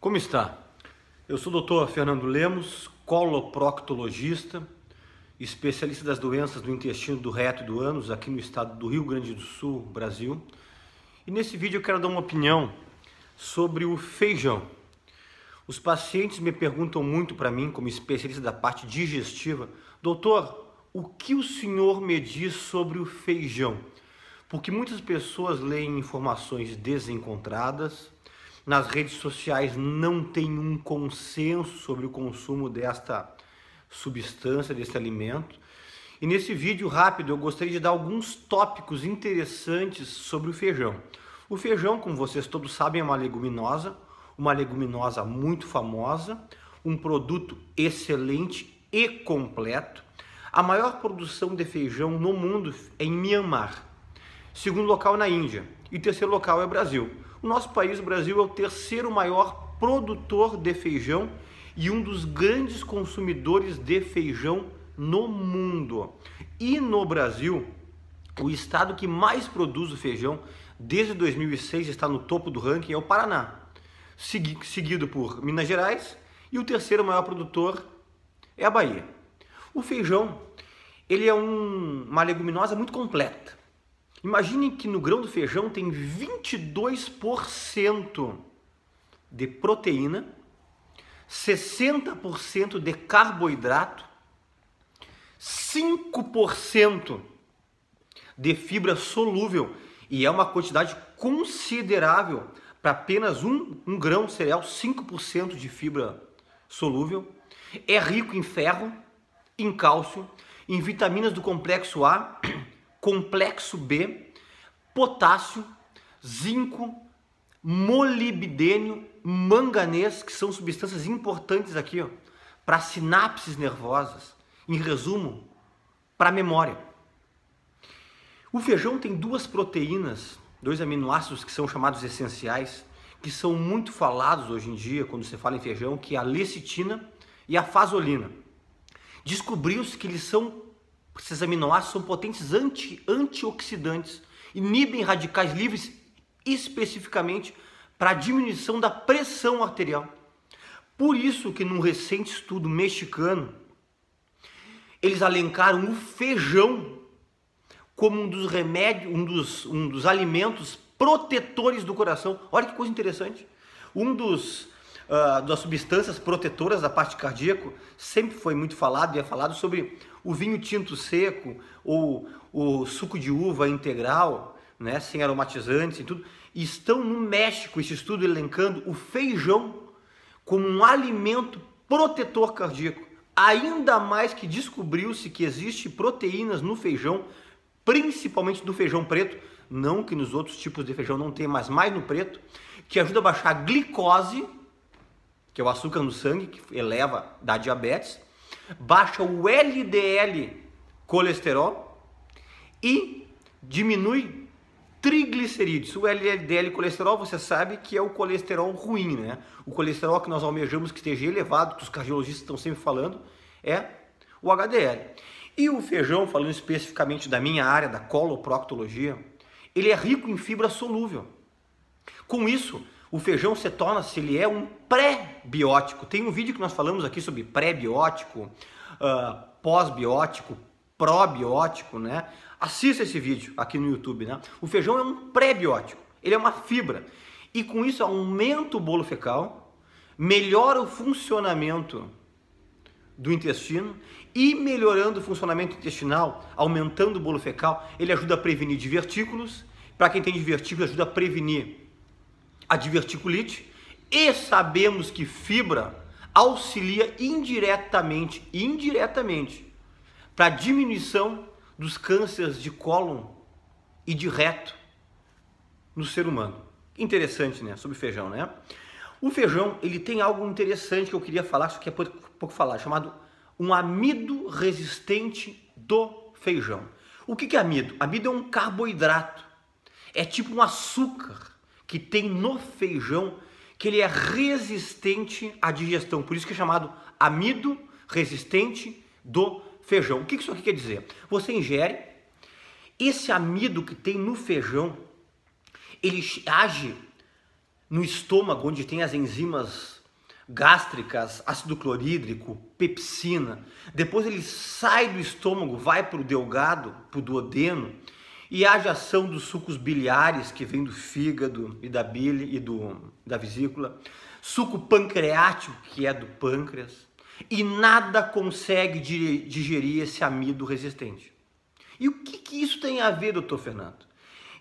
Como está? Eu sou o Dr. Fernando Lemos, coloproctologista, especialista das doenças do intestino, do reto e do ânus aqui no estado do Rio Grande do Sul, Brasil. E nesse vídeo eu quero dar uma opinião sobre o feijão. Os pacientes me perguntam muito para mim, como especialista da parte digestiva, doutor, o que o senhor me diz sobre o feijão? Porque muitas pessoas leem informações desencontradas, nas redes sociais não tem um consenso sobre o consumo desta substância, desse alimento. E nesse vídeo rápido eu gostaria de dar alguns tópicos interessantes sobre o feijão. O feijão, como vocês todos sabem, é uma leguminosa, uma leguminosa muito famosa, um produto excelente e completo. A maior produção de feijão no mundo é em Myanmar, segundo local na Índia e terceiro local é Brasil. O nosso país, o Brasil, é o terceiro maior produtor de feijão e um dos grandes consumidores de feijão no mundo. E no Brasil, o estado que mais produz o feijão desde 2006 está no topo do ranking é o Paraná, seguido por Minas Gerais e o terceiro maior produtor é a Bahia. O feijão ele é um, uma leguminosa muito completa. Imaginem que no grão do feijão tem 22% de proteína, 60% de carboidrato, 5% de fibra solúvel e é uma quantidade considerável para apenas um, um grão de cereal, 5% de fibra solúvel. É rico em ferro, em cálcio, em vitaminas do complexo A complexo B, potássio, zinco, molibdênio, manganês, que são substâncias importantes aqui para sinapses nervosas. Em resumo, para a memória. O feijão tem duas proteínas, dois aminoácidos que são chamados essenciais, que são muito falados hoje em dia quando se fala em feijão, que é a lecitina e a fasolina. Descobriu-se que eles são esses aminoácidos são potentes anti, antioxidantes, inibem radicais livres especificamente para a diminuição da pressão arterial. Por isso que num recente estudo mexicano, eles alencaram o feijão como um dos remédios, um dos, um dos alimentos protetores do coração. Olha que coisa interessante. Um dos uh, das substâncias protetoras da parte cardíaca sempre foi muito falado e é falado sobre o vinho tinto seco ou o suco de uva integral, né, sem aromatizantes e tudo, estão no México, esse estudo elencando o feijão como um alimento protetor cardíaco. Ainda mais que descobriu-se que existe proteínas no feijão, principalmente do feijão preto, não que nos outros tipos de feijão não tem, mas mais no preto, que ajuda a baixar a glicose, que é o açúcar no sangue, que eleva, da diabetes, baixa o LDL colesterol e diminui triglicerídeos. O LDL colesterol, você sabe que é o colesterol ruim, né? O colesterol que nós almejamos que esteja elevado, que os cardiologistas estão sempre falando, é o HDL. E o feijão, falando especificamente da minha área, da coloproctologia, ele é rico em fibra solúvel. Com isso, o feijão torna se ele é um pré-biótico. Tem um vídeo que nós falamos aqui sobre pré-biótico, uh, pós-biótico, probiótico, né? Assista esse vídeo aqui no YouTube, né? O feijão é um pré-biótico, ele é uma fibra. E com isso aumenta o bolo fecal, melhora o funcionamento do intestino e melhorando o funcionamento intestinal, aumentando o bolo fecal, ele ajuda a prevenir divertículos. Para quem tem divertículos, ajuda a prevenir a diverticulite e sabemos que fibra auxilia indiretamente, indiretamente, para diminuição dos cânceres de cólon e de reto no ser humano. Interessante, né? Sobre feijão, né? O feijão, ele tem algo interessante que eu queria falar, só que é pouco falar, chamado um amido resistente do feijão. O que é amido? Amido é um carboidrato. É tipo um açúcar que tem no feijão que ele é resistente à digestão, por isso que é chamado amido resistente do feijão. O que isso aqui quer dizer? Você ingere esse amido que tem no feijão, ele age no estômago onde tem as enzimas gástricas, ácido clorídrico, pepsina. Depois ele sai do estômago, vai para o delgado, para o duodeno e haja ação dos sucos biliares que vem do fígado e da bile e do, da vesícula, suco pancreático que é do pâncreas, e nada consegue digerir esse amido resistente. E o que, que isso tem a ver, doutor Fernando?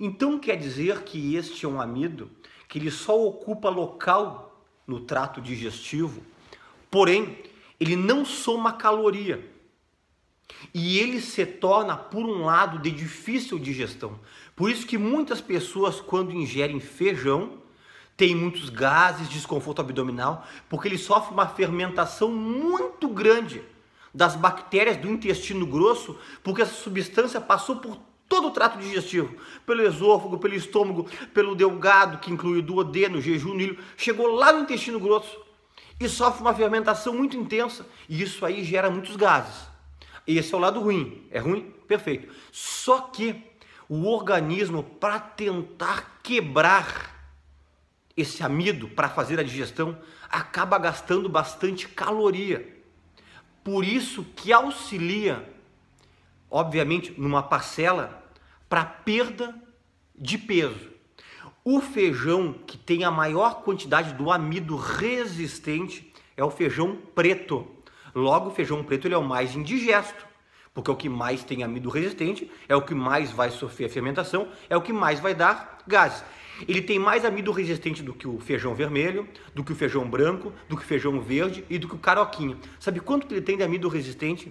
Então quer dizer que este é um amido que ele só ocupa local no trato digestivo, porém ele não soma caloria. E ele se torna, por um lado, de difícil digestão. Por isso que muitas pessoas, quando ingerem feijão, têm muitos gases, desconforto abdominal, porque ele sofre uma fermentação muito grande das bactérias do intestino grosso, porque essa substância passou por todo o trato digestivo, pelo esôfago, pelo estômago, pelo delgado, que inclui o duodeno, o jejum, nílio, chegou lá no intestino grosso e sofre uma fermentação muito intensa, e isso aí gera muitos gases. Esse é o lado ruim. É ruim? Perfeito. Só que o organismo, para tentar quebrar esse amido para fazer a digestão, acaba gastando bastante caloria. Por isso que auxilia, obviamente, numa parcela para perda de peso. O feijão que tem a maior quantidade do amido resistente é o feijão preto. Logo, o feijão preto ele é o mais indigesto, porque é o que mais tem amido resistente, é o que mais vai sofrer a fermentação, é o que mais vai dar gases. Ele tem mais amido resistente do que o feijão vermelho, do que o feijão branco, do que o feijão verde e do que o caroquinho. Sabe quanto que ele tem de amido resistente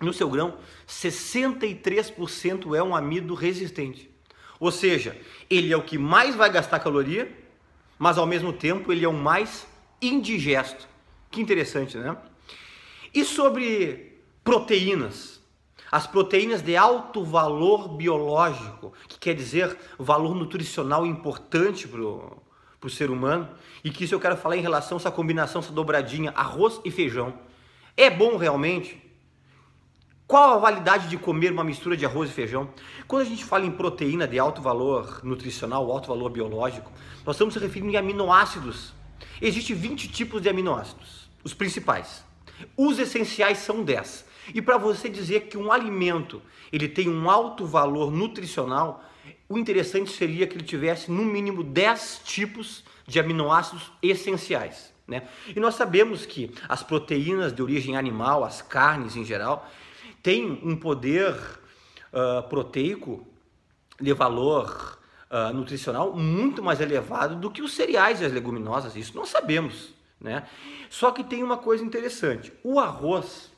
no seu grão? 63% é um amido resistente. Ou seja, ele é o que mais vai gastar caloria, mas ao mesmo tempo ele é o mais indigesto. Que interessante, né? E sobre proteínas? As proteínas de alto valor biológico, que quer dizer valor nutricional importante para o ser humano, e que isso eu quero falar em relação a essa combinação, essa dobradinha, arroz e feijão. É bom realmente? Qual a validade de comer uma mistura de arroz e feijão? Quando a gente fala em proteína de alto valor nutricional, alto valor biológico, nós estamos se referindo a aminoácidos. Existem 20 tipos de aminoácidos, os principais. Os essenciais são 10. E para você dizer que um alimento ele tem um alto valor nutricional, o interessante seria que ele tivesse no mínimo 10 tipos de aminoácidos essenciais. Né? E nós sabemos que as proteínas de origem animal, as carnes em geral, têm um poder uh, proteico de valor uh, nutricional muito mais elevado do que os cereais e as leguminosas. Isso nós sabemos. Né? Só que tem uma coisa interessante: o arroz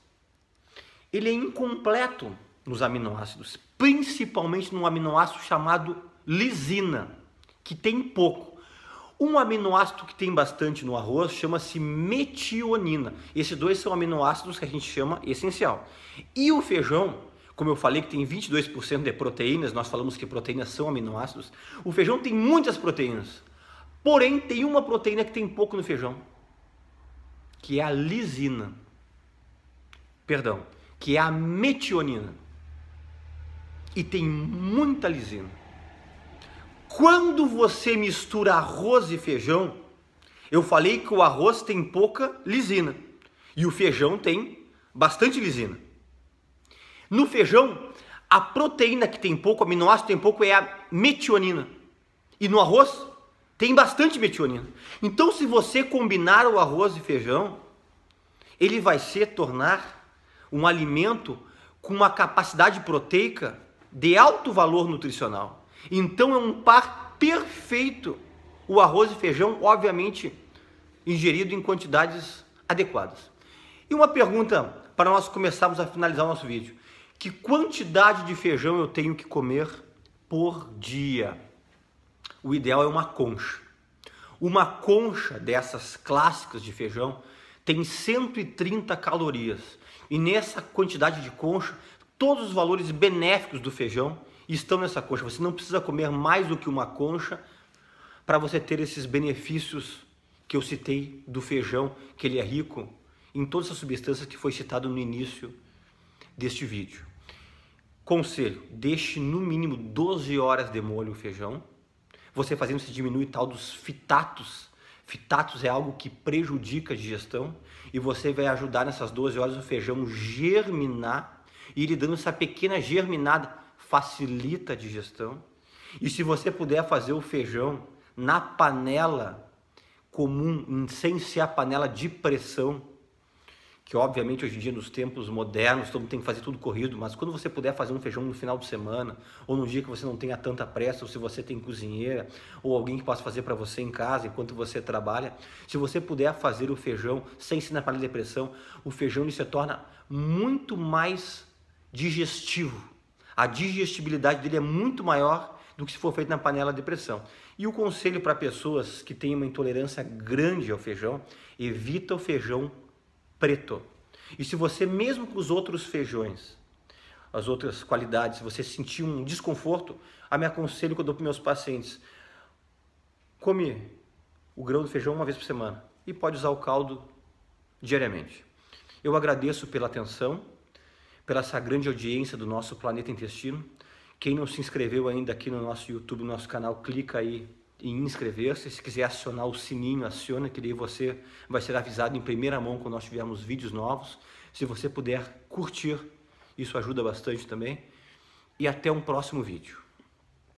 ele é incompleto nos aminoácidos, principalmente num aminoácido chamado lisina, que tem pouco. Um aminoácido que tem bastante no arroz chama-se metionina. Esses dois são aminoácidos que a gente chama essencial. E o feijão, como eu falei que tem 22% de proteínas, nós falamos que proteínas são aminoácidos. O feijão tem muitas proteínas. Porém, tem uma proteína que tem pouco no feijão, que é a lisina. Perdão, que é a metionina. E tem muita lisina. Quando você mistura arroz e feijão, eu falei que o arroz tem pouca lisina e o feijão tem bastante lisina. No feijão, a proteína que tem pouco, aminoácido tem pouco, é a metionina. E no arroz, tem bastante metionina. Então, se você combinar o arroz e feijão, ele vai se tornar um alimento com uma capacidade proteica de alto valor nutricional. Então, é um par perfeito. O arroz e feijão, obviamente, ingerido em quantidades adequadas. E uma pergunta para nós começarmos a finalizar o nosso vídeo: que quantidade de feijão eu tenho que comer por dia? o ideal é uma concha. Uma concha dessas clássicas de feijão tem 130 calorias. E nessa quantidade de concha, todos os valores benéficos do feijão estão nessa concha. Você não precisa comer mais do que uma concha para você ter esses benefícios que eu citei do feijão, que ele é rico em todas as substâncias que foi citado no início deste vídeo. Conselho: deixe no mínimo 12 horas de molho o feijão você fazendo se diminui tal dos fitatos. Fitatos é algo que prejudica a digestão e você vai ajudar nessas 12 horas o feijão germinar e ele dando essa pequena germinada facilita a digestão. E se você puder fazer o feijão na panela comum, sem ser a panela de pressão, que obviamente hoje em dia nos tempos modernos todo mundo tem que fazer tudo corrido, mas quando você puder fazer um feijão no final de semana, ou num dia que você não tenha tanta pressa, ou se você tem cozinheira, ou alguém que possa fazer para você em casa enquanto você trabalha, se você puder fazer o feijão sem sinal para depressão, o feijão ele se torna muito mais digestivo. A digestibilidade dele é muito maior do que se for feito na panela de pressão. E o conselho para pessoas que têm uma intolerância grande ao feijão, evita o feijão preto. E se você, mesmo com os outros feijões, as outras qualidades, você sentir um desconforto, a ah, me aconselho que eu dou para meus pacientes: come o grão do feijão uma vez por semana e pode usar o caldo diariamente. Eu agradeço pela atenção, pela essa grande audiência do nosso Planeta Intestino. Quem não se inscreveu ainda aqui no nosso YouTube, no nosso canal, clica aí em inscrever-se. Se quiser acionar o sininho, aciona, que daí você vai ser avisado em primeira mão quando nós tivermos vídeos novos. Se você puder curtir, isso ajuda bastante também. E até um próximo vídeo.